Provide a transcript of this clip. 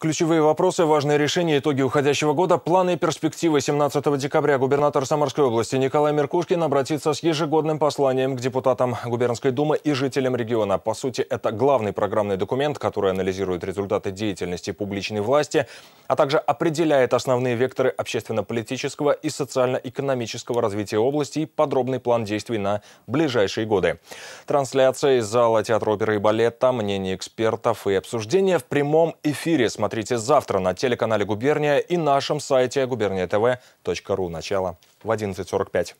Ключевые вопросы, важные решения, итоги уходящего года, планы и перспективы. 17 декабря губернатор Самарской области Николай Меркушкин обратится с ежегодным посланием к депутатам Губернской думы и жителям региона. По сути, это главный программный документ, который анализирует результаты деятельности публичной власти, а также определяет основные векторы общественно-политического и социально-экономического развития области и подробный план действий на ближайшие годы. Трансляция из зала Театра оперы и балета, мнение экспертов и обсуждения в прямом эфире смотрите завтра на телеканале «Губерния» и нашем сайте губерния.тв.ру. Начало в 11.45.